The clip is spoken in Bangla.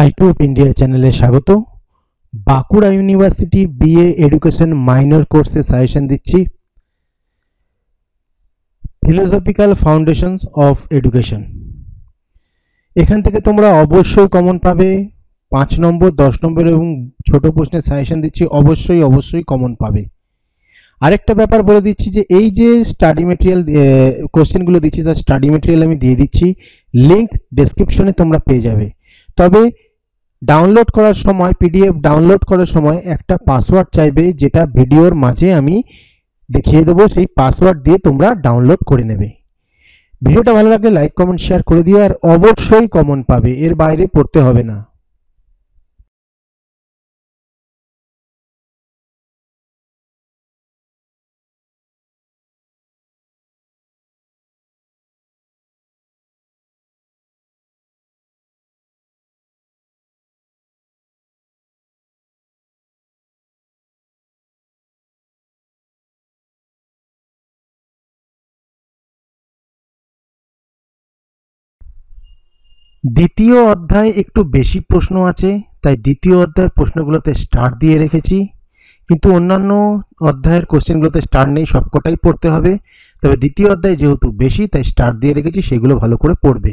আইকিউব ইন্ডিয়া চ্যানেলে স্বাগত Bankura university BA education minor কোর্সে সাজেশন দিচ্ছি ফিলোসফিক্যাল ফাউন্ডেশনস অফ এডুকেশন এখান থেকে তোমরা অবশ্যই কমন পাবে পাঁচ নম্বর দশ নম্বর এবং ছোট প্রশ্নের সাজেশন দিচ্ছি অবশ্যই অবশ্যই কমন পাবে আরেকটা ব্যাপার বলে দিচ্ছি যে এই যে স্টাডি মেটেরিয়াল কোশ্চেনগুলো দিচ্ছি তার স্টাডি মেটেরিয়াল আমি দিয়ে দিচ্ছি লিঙ্ক ডেসক্রিপশনে তোমরা পেয়ে যাবে তবে ডাউনলোড করার সময় পিডিএফ ডাউনলোড করার সময় একটা পাসওয়ার্ড চাইবে যেটা ভিডিওর মাঝে আমি দেখিয়ে দেবো সেই পাসওয়ার্ড দিয়ে তোমরা ডাউনলোড করে নেবে ভিডিওটা ভালো লাগলে লাইক কমেন্ট শেয়ার করে দিও আর অবশ্যই কমন পাবে এর বাইরে পড়তে হবে না দ্বিতীয় অধ্যায় একটু বেশি প্রশ্ন আছে তাই দ্বিতীয় অধ্যায়ের প্রশ্নগুলোতে স্টার দিয়ে রেখেছি কিন্তু অন্যান্য অধ্যায়ের কোশ্চেনগুলোতে স্টার নেই সবকটাই পড়তে হবে তবে দ্বিতীয় অধ্যায় যেহেতু বেশি তাই স্টার দিয়ে রেখেছি সেগুলো ভালো করে পড়বে